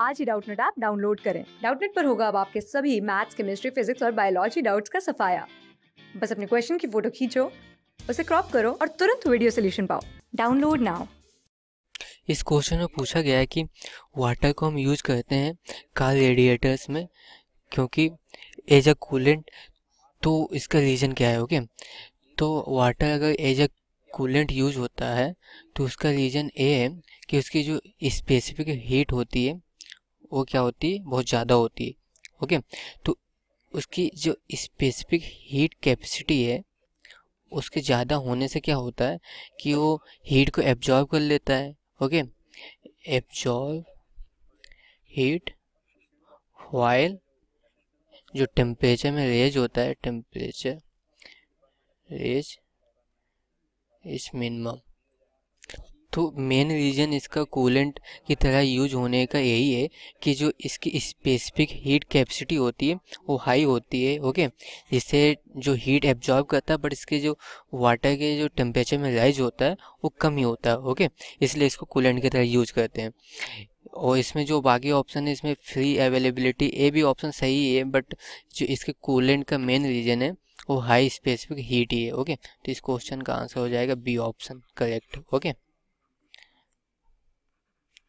आज ही Doubtnut app download करें डाउटनेट पर होगा अब आपके सभी मैथ्स केमिस्ट्री फिजिक्स और बायोलॉजी डाउट्स का सफाया बस अपने क्वेश्चन की फोटो खींचो उसे क्रॉप करो और तुरंत वीडियो सोल्यूशन पाओ डाउनलोड नाउ इस क्वेश्चन में पूछा गया है कि वाटर को हम यूज करते हैं कार रेडिएटर्स में क्योंकि एज अ कूलेंट तो इसका रीज़न क्या है ओके तो वाटर अगर एज अ कूलेंट यूज होता है तो उसका रीज़न ये है कि उसकी जो स्पेसिफिक हीट होती है वो क्या होती है बहुत ज़्यादा होती है ओके तो उसकी जो स्पेसिफिक हीट कैपेसिटी है उसके ज़्यादा होने से क्या होता है कि वो हीट को एब्जॉर्व कर लेता है ओके एब्जॉर्व हीट वाइल जो टेम्परेचर में रेज होता है टेम्परेचर रेज इस मिनिमम तो मेन रीज़न इसका कूलेंट की तरह यूज होने का यही है कि जो इसकी स्पेसिफिक हीट कैपेसिटी होती है वो हाई होती है ओके जिससे जो हीट एब्जॉर्ब करता है बट इसके जो वाटर के जो टेम्परेचर में राइज होता है वो कम ही होता है ओके इसलिए इसको कूलेंट की तरह यूज करते हैं और इसमें जो बाकी ऑप्शन है इसमें फ्री अवेलेबिलिटी ये भी ऑप्शन सही है बट जो इसके कूलेंट का मेन रीज़न है वो हाई स्पेसिफिक हीट ही है ओके तो इस क्वेश्चन का आंसर हो जाएगा बी ऑप्शन करेक्ट ओके